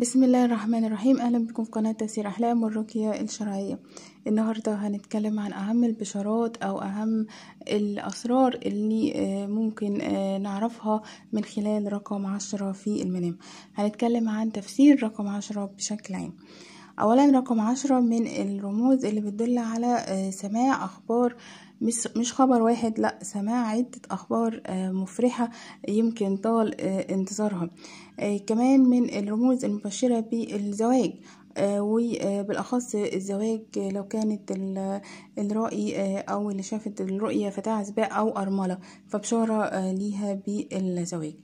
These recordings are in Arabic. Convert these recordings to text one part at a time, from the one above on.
بسم الله الرحمن الرحيم اهلا بكم في قناه تسير احلام والرقيه الشرعيه النهارده هنتكلم عن اهم البشارات او اهم الاسرار اللي آه، ممكن آه، نعرفها من خلال رقم عشرة في المنام هنتكلم عن تفسير رقم عشرة بشكل عام اولا رقم عشرة من الرموز اللي بتدل على آه، سماع اخبار مش خبر واحد لا سماع عدة أخبار آه، مفرحة يمكن طال آه، انتظارها كمان من الرموز المبشرة بالزواج وبالأخص الزواج لو كانت الرأي أو اللي شافت الرؤية فتاة عزباء أو أرملة فبشارة ليها بالزواج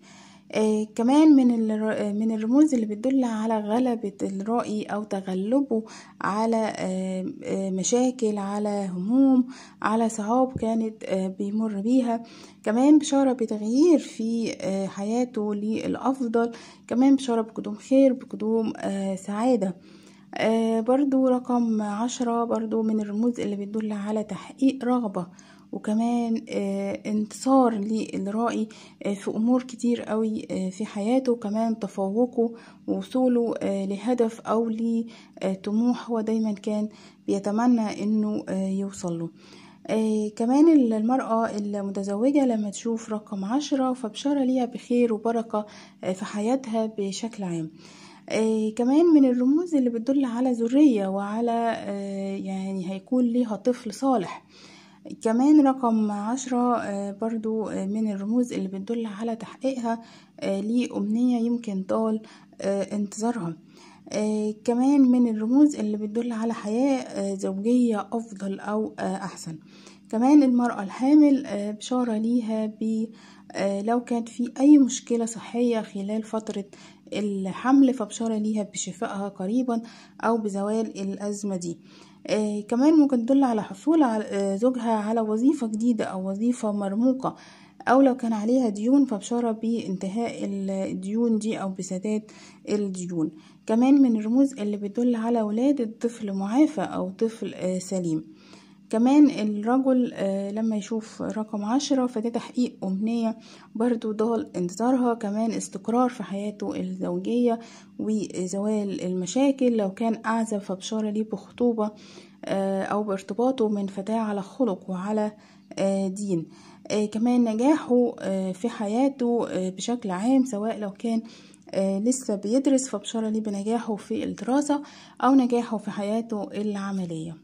آه، كمان من آه، من الرموز اللي بتدل على غلبة الرأي أو تغلبه على آه، مشاكل على هموم على صعاب كانت بيمر بيها كمان بشارة بتغيير في حياته للأفضل كمان بشارة بقدوم خير بقدوم سعادة آه، برضو رقم عشرة برضو من الرموز اللي بتدل على تحقيق رغبة وكمان آه، انتصار للرائي آه، في امور كتير قوي في حياته وكمان تفوقه ووصوله لهدف او لطموح هو دايما كان بيتمنى انه يوصل له كمان المرأة المتزوجة لما تشوف رقم عشرة فبشارة ليها بخير وبركة في حياتها بشكل عام آه، كمان من الرموز اللي بتدل على ذرية وعلى آه، يعني هيكون ليها طفل صالح كمان رقم عشرة آه، برضو من الرموز اللي بتدل على تحقيقها لأمنية يمكن طال انتظارها كمان من الرموز اللي بتدل على حياة زوجية أفضل أو أحسن كمان المرأة الحامل بشارة ليها ب لو كانت في أي مشكلة صحية خلال فترة الحمل فبشارة ليها بشفائها قريبا أو بزوال الأزمة دي آه كمان ممكن تدل على حصول آه، زوجها على وظيفة جديدة أو وظيفة مرموقة أو لو كان عليها ديون فبشارة بانتهاء الديون دي أو بسداد الديون كمان من الرموز اللي بتدل على ولادة طفل معافى أو طفل آه سليم كمان الرجل آه، لما يشوف رقم عشرة فده تحقيق أمنية برضو ضال انتظارها كمان استقرار في حياته الزوجية وزوال المشاكل لو كان أعزب فبشارة ليه بخطوبة آه، أو بارتباطه من فتاة على خلق وعلى آه، دين كمان نجاحه في حياته بشكل عام سواء لو كان لسه بيدرس فبشارة ليه بنجاحه في الدراسة أو نجاحه في حياته العملية